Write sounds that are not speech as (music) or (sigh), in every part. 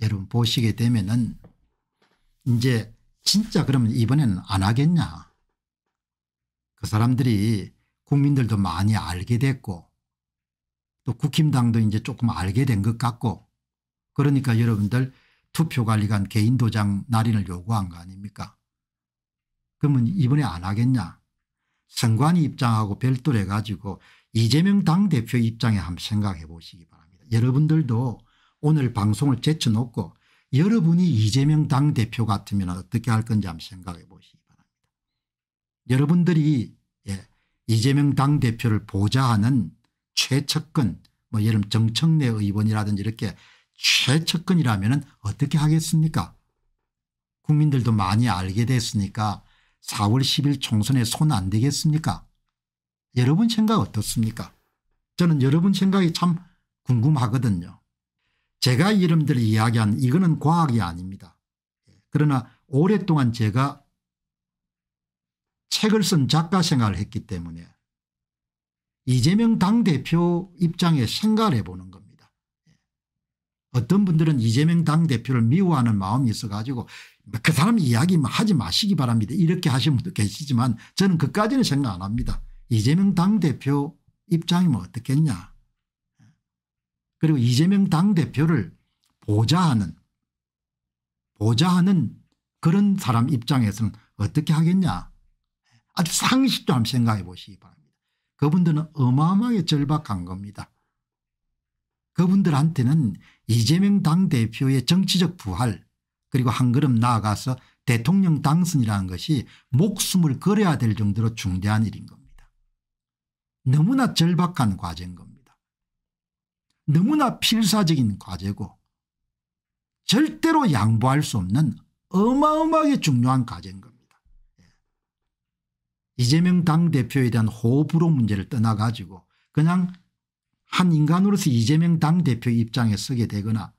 여러분 보시게 되면은 이제 진짜 그러면 이번에는 안 하겠냐. 그 사람들이 국민들도 많이 알게 됐고 또 국힘당도 이제 조금 알게 된 것 같고 그러니까 여러분들 투표관리관 개인도장 날인을 요구한 거 아닙니까 그러면 이번에 안 하겠냐 선관위 입장하고 별도로 해가지고 이재명 당대표 입장에 한번 생각해 보시기 바랍니다. 여러분들도 오늘 방송을 제쳐놓고 여러분이 이재명 당대표 같으면 어떻게 할 건지 한번 생각해 보시기 바랍니다. 여러분들이 예, 이재명 당대표를 보좌하는 최측근 뭐 예를 들면 정청래 의원이라든지 이렇게 최측근이라면 어떻게 하겠습니까 국민들도 많이 알게 됐으니까 4월 10일 총선에 손 안 되겠습니까 여러분 생각 어떻습니까 저는 여러분 생각이 참 궁금하거든요. 제가 이름들을 이야기한 이거는 과학이 아닙니다. 그러나 오랫동안 제가 책을 쓴 작가 생활을 했기 때문에 이재명 당대표 입장에 생각을 해보는 겁니다. 어떤 분들은 이재명 당대표를 미워하는 마음이 있어가지고 그 사람 이야기 하지 마시기 바랍니다. 이렇게 하시는 분도 계시지만 저는 그까지는 생각 안 합니다. 이재명 당대표 입장이면 어떻겠냐. 그리고 이재명 당대표를 보좌하는 보좌하는 그런 사람 입장에서는 어떻게 하겠냐 아주 상식도 한번 생각해 보시기 바랍니다. 그분들은 어마어마하게 절박한 겁니다. 그분들한테는 이재명 당대표의 정치적 부활 그리고 한 걸음 나아가서 대통령 당선이라는 것이 목숨을 걸어야 될 정도로 중대한 일인 겁니다. 너무나 절박한 과제인 겁니다. 너무나 필사적인 과제고 절대로 양보할 수 없는 어마어마하게 중요한 과제인 겁니다. 예. 이재명 당대표에 대한 호불호 문제를 떠나가지고 그냥 한 인간으로서 이재명 당대표 입장에 서게 되거나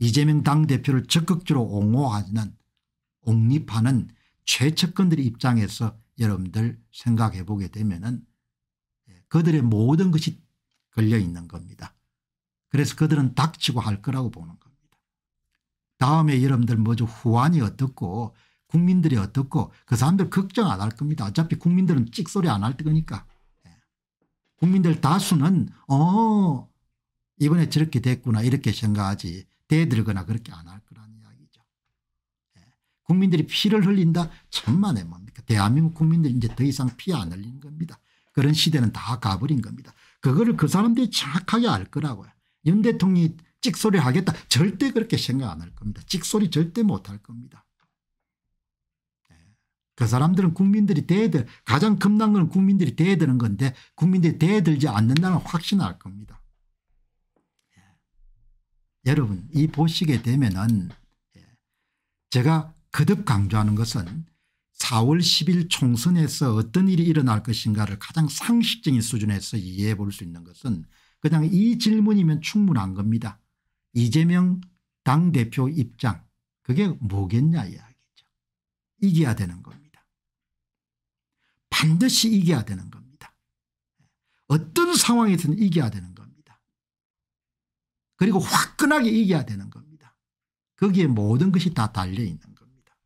이재명 당대표를 적극적으로 옹호하는 옹립하는 최측근들의 입장에서 여러분들 생각해 보게 되면 은 예, 그들의 모든 것이 걸려 있는 겁니다. 그래서 그들은 닥치고 할 거라고 보는 겁니다. 다음에 여러분들 먼저 후환이 어떻고 국민들이 어떻고 그 사람들 걱정 안 할 겁니다. 어차피 국민들은 찍소리 안 할 거니까. 예. 국민들 다수는 어 이번에 저렇게 됐구나 이렇게 생각하지 대들거나 그렇게 안 할 거란 이야기죠. 예. 국민들이 피를 흘린다 천만에 뭡니까 대한민국 국민들 이제 더 이상 피 안 흘리는 겁니다. 그런 시대는 다 가버린 겁니다. 그거를 그 사람들이 정확하게 알 거라고요. 윤 대통령이 찍소리 하겠다 절대 그렇게 생각 안 할 겁니다. 찍소리 절대 못 할 겁니다. 네. 그 사람들은 국민들이 대들 해 가장 겁난 건 국민들이 대드는 해 건데 국민들이 대들지 해 않는다는 확신할 겁니다. 네. 여러분 이 보시게 되면은 네. 제가 거듭 강조하는 것은 4월 10일 총선에서 어떤 일이 일어날 것인가를 가장 상식적인 수준에서 이해해 볼 수 있는 것은 그냥 이 질문이면 충분한 겁니다. 이재명 당대표 입장 그게 뭐겠냐 이야기죠. 이겨야 되는 겁니다. 반드시 이겨야 되는 겁니다. 어떤 상황에서든 이겨야 되는 겁니다. 그리고 화끈하게 이겨야 되는 겁니다. 거기에 모든 것이 다 달려있는 겁니다.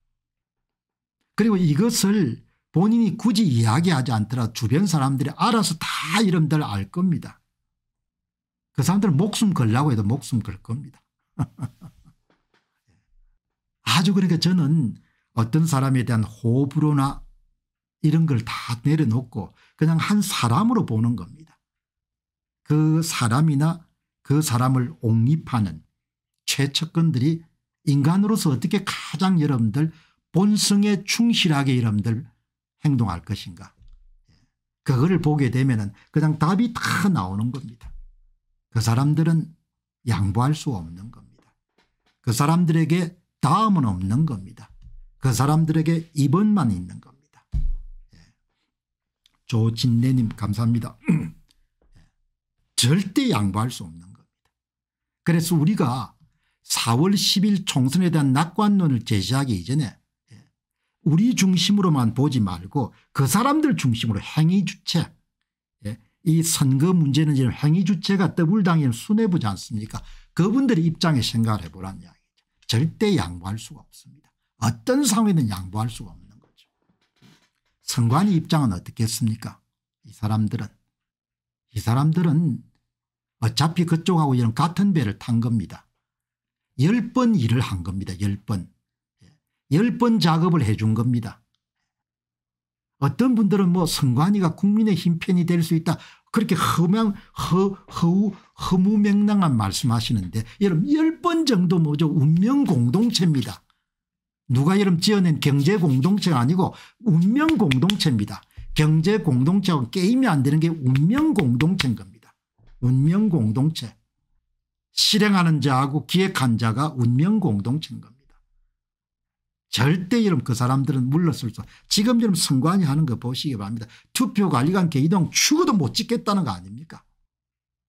그리고 이것을 본인이 굳이 이야기하지 않더라도 주변 사람들이 알아서 다 이름들 알 겁니다. 그사람들 목숨 걸라고 해도 목숨 걸 겁니다. (laughs) 아주 그러니까 저는 어떤 사람에 대한 호불호나 이런 걸 다 내려놓고 그냥 한 사람으로 보는 겁니다. 그 사람이나 그 사람을 옹립하는 최측근들이 인간으로서 어떻게 가장 여러분들 본성에 충실하게 여러분들 행동할 것인가. 그거를 보게 되면 은 그냥 답이 다 나오는 겁니다. 그 사람들은 양보할 수 없는 겁니다. 그 사람들에게 다음은 없는 겁니다. 그 사람들에게 이번만 있는 겁니다. 예. 조진내님 감사합니다. 예. (clears throat) 절대 양보할 수 없는 겁니다. 그래서 우리가 4월 10일 총선에 대한 낙관론을 제시하기 이전에 예, 우리 중심으로만 보지 말고 그 사람들 중심으로 행위 주체 이 선거 문제는 지금 행위 주체가 더불당의 수뇌부지 않습니까 그분들의 입장에 생각을 해보라는 이야기죠. 절대 양보할 수가 없습니다. 어떤 상황에든 양보할 수가 없는 거죠. 선관위 입장은 어떻겠습니까 이 사람들은 이 사람들은 어차피 그쪽하고 이런 같은 배를 탄 겁니다. 10번 일을 한 겁니다. 10번. 10번 예. 작업을 해준 겁니다. 어떤 분들은 뭐 선관위가 국민의 힘편이 될 수 있다. 그렇게 허명, 허, 허우, 허무맹랑한 말씀하시는데 여러분 10번 정도 뭐죠 운명공동체입니다. 누가 여러분 지어낸 경제공동체가 아니고 운명공동체입니다. 경제공동체하 게임이 안 되는 게 운명공동체인 겁니다. 운명공동체. 실행하는 자하고 기획한 자가 운명공동체인 겁니다. 절대 여러분 그 사람들은 물러설 수 지금처럼 선관위 하는 거 보시기 바랍니다. 투표관리관 개이동 죽어도 못 찍겠다는 거 아닙니까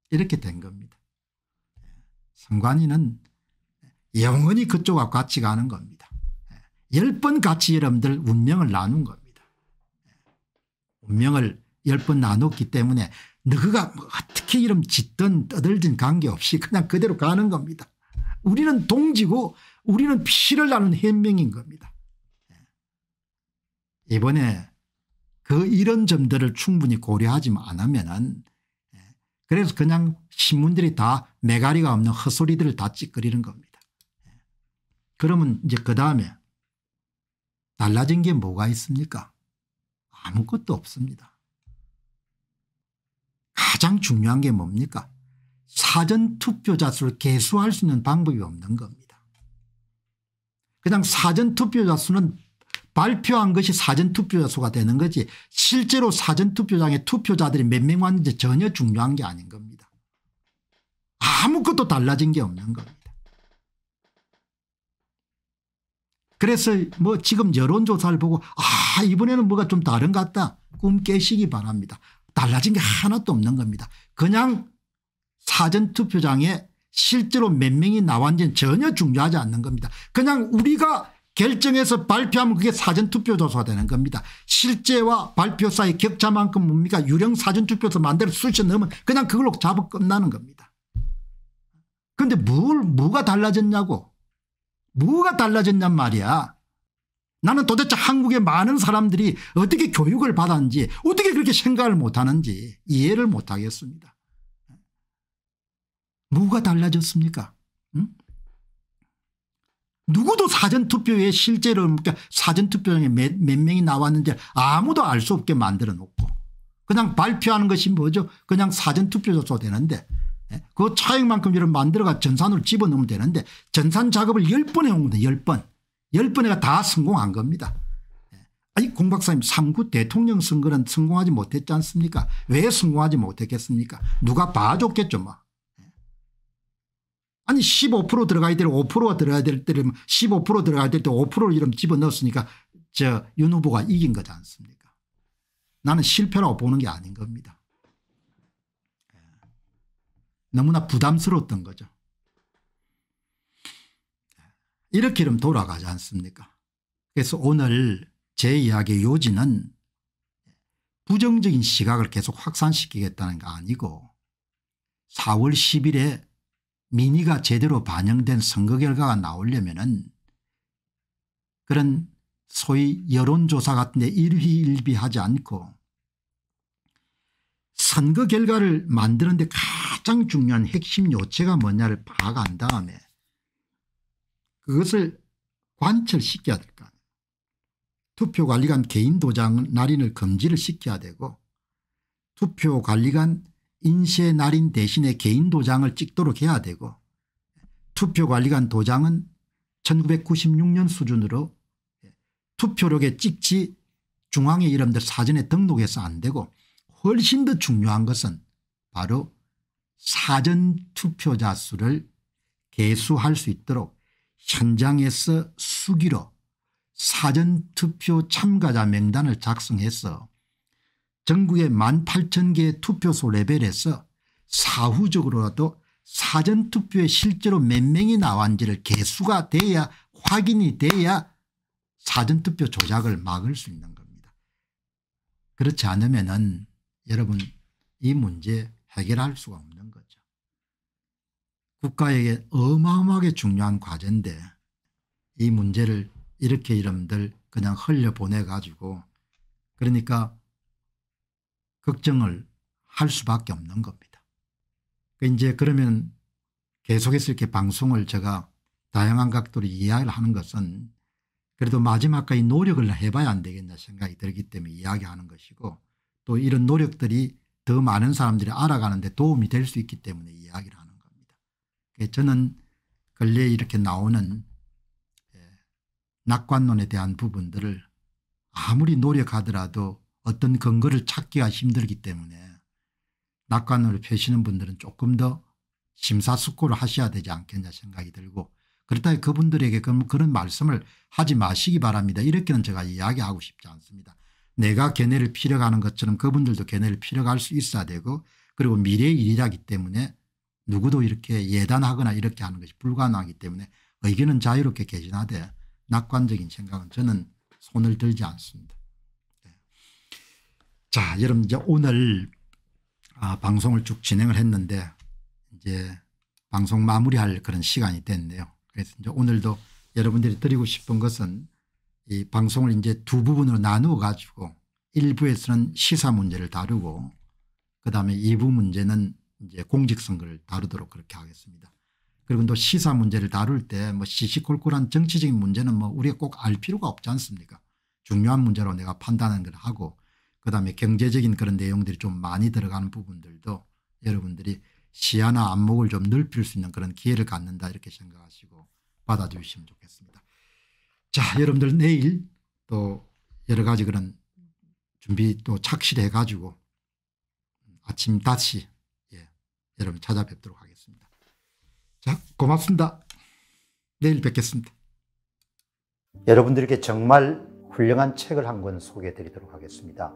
이렇게 된 겁니다. 선관위는 영원히 그쪽과 같이 가는 겁니다. 열 번 같이 여러분들 운명을 나눈 겁니다. 운명을 열 번 나눴기 때문에 너가 뭐 어떻게 이름 짓든 떠들든 관계없이 그냥 그대로 가는 겁니다. 우리는 동지고 우리는 피를 나는 현명인 겁니다. 예. 이번에 그 이런 점들을 충분히 고려하지 않으면은 예. 그래서 그냥 신문들이 다 메가리가 없는 헛소리들을 다 찌끄리는 겁니다. 예. 그러면 이제 그 다음에 달라진 게 뭐가 있습니까? 아무것도 없습니다. 가장 중요한 게 뭡니까? 사전투표자 수를 개수할 수 있는 방법이 없는 겁니다. 그냥 사전투표자 수는 발표한 것이 사전투표자 수가 되는 거지 실제로 사전투표장에 투표자들이 몇 명 왔는지 전혀 중요한 게 아닌 겁니다. 아무것도 달라진 게 없는 겁니다. 그래서 뭐 지금 여론조사를 보고 아 이번에는 뭐가 좀 다른 것 같다 꿈 깨시기 바랍니다. 달라진 게 하나도 없는 겁니다. 그냥 사전투표장에 실제로 몇 명이 나왔는지는 전혀 중요하지 않는 겁니다. 그냥 우리가 결정해서 발표하면 그게 사전투표조사 가 되는 겁니다. 실제와 발표 사이 격차만큼 뭡니까 유령 사전투표서 만들어 수시 넣으면 그냥 그걸로 잡아 끝나는 겁니다. 그런데 뭘 뭐가 달라졌냐고 뭐가 달라졌냔 말이야. 나는 도대체 한국의 많은 사람들이 어떻게 교육을 받았는지 어떻게 그렇게 생각을 못하는지 이해를 못하겠습니다. 뭐가 달라졌습니까? 응? 누구도 사전투표에 실제로 그러니까 사전투표에 몇, 몇 명이 나왔는지 아무도 알 수 없게 만들어 놓고 그냥 발표하는 것이 뭐죠 그냥 사전투표조차 되는데 예? 그 차액만큼 이런 만들어가 전산으로 집어넣으면 되는데 전산 작업을 10번 해온 겁니다. 10번. 10번에가 다 성공한 겁니다. 예? 아니 공 박사님 3구 대통령 선거는 성공하지 못했지 않습니까 왜 성공하지 못했겠습니까 누가 봐줬겠죠 뭐. 아니 15% 들어가야 될 5%가 들어가야 될 때를 15% 들어가야 될 때 5%를 이름 집어넣었으니까 저 윤 후보가 이긴 거지 않습니까 나는 실패라고 보는 게 아닌 겁니다. 예. 너무나 부담스러웠던 거죠. 예. 이렇게 좀 돌아가지 않습니까 그래서 오늘 제 이야기의 요지는 부정적인 시각을 계속 확산시키겠다는 게 아니고 4월 10일에 민의가 제대로 반영된 선거 결과가 나오려면 그런 소위 여론조사 같은 데 일희일비하지 않고 선거 결과를 만드는 데 가장 중요한 핵심 요체가 뭐냐를 파악한 다음에 그것을 관철시켜야 될까요 투표관리관 개인 도장 날인을 금지를 시켜야 되고 투표관리관 인쇄 날인 대신에 개인 도장을 찍도록 해야 되고 투표관리관 도장은 1996년 수준으로 투표록에 찍지 중앙의 이름들 사전에 등록해서 안 되고 훨씬 더 중요한 것은 바로 사전 투표자 수를 개수할 수 있도록 현장에서 수기로 사전 투표 참가자 명단을 작성해서 전국의 1 8 0 0 0 개의 투표소 레벨에서 사후적으로라도 사전투표에 실제로 몇 명이 나왔는지를 개수가 돼야 확인이 돼야 사전투표 조작을 막을 수 있는 겁니다. 그렇지 않으면 은 여러분 이 문제 해결할 수가 없는 거죠. 국가에게 어마어마하게 중요한 과제인데 이 문제를 이렇게 여러분들 그냥 흘려보내가지고 그러니까 걱정을 할 수밖에 없는 겁니다. 그 이제 그러면 계속해서 이렇게 방송을 제가 다양한 각도로 이야기를 하는 것은 그래도 마지막까지 노력을 해봐야 안 되겠나 생각이 들기 때문에 이야기하는 것이고 또 이런 노력들이 더 많은 사람들이 알아가는 데 도움이 될 수 있기 때문에 이야기를 하는 겁니다. 그 저는 근래 이렇게 나오는 예, 낙관론에 대한 부분들을 아무리 노력하더라도 어떤 근거를 찾기가 힘들기 때문에 낙관으로 펴시는 분들은 조금 더 심사숙고를 하셔야 되지 않겠냐 생각이 들고 그렇다면 그분들에게 그럼 그런 말씀을 하지 마시기 바랍니다. 이렇게는 제가 이야기하고 싶지 않습니다. 내가 견해를 피력하는 것처럼 그분들도 견해를 피력할 수 있어야 되고 그리고 미래의 일이라기 때문에 누구도 이렇게 예단하거나 이렇게 하는 것이 불가능하기 때문에 의견은 자유롭게 개진하되 낙관적인 생각은 저는 손을 들지 않습니다. 자, 여러분 이제 오늘 아, 방송을 쭉 진행을 했는데 이제 방송 마무리할 그런 시간이 됐네요. 그래서 이제 오늘도 여러분들이 드리고 싶은 것은 이 방송을 이제 두 부분으로 나누어 가지고 일부에서는 시사 문제를 다루고 그다음에 2부 문제는 이제 공직선거를 다루도록 그렇게 하겠습니다. 그리고 또 시사 문제를 다룰 때 뭐 시시콜콜한 정치적인 문제는 뭐 우리가 꼭 알 필요가 없지 않습니까? 중요한 문제로 내가 판단하는 걸 하고 그다음에 경제적인 그런 내용들이 좀 많이 들어가는 부분들도 여러분들이 시야나 안목을 좀 넓힐 수 있는 그런 기회를 갖는다 이렇게 생각하시고 받아주시면 좋겠습니다. 자 여러분들 내일 또 여러 가지 그런 준비 또 착실해 가지고 아침 5시 예, 여러분 찾아뵙도록 하겠습니다. 자 고맙습니다. 내일 뵙겠습니다. 여러분들에 정말 훌륭한 책을 한 권 소개해 드리도록 하겠습니다.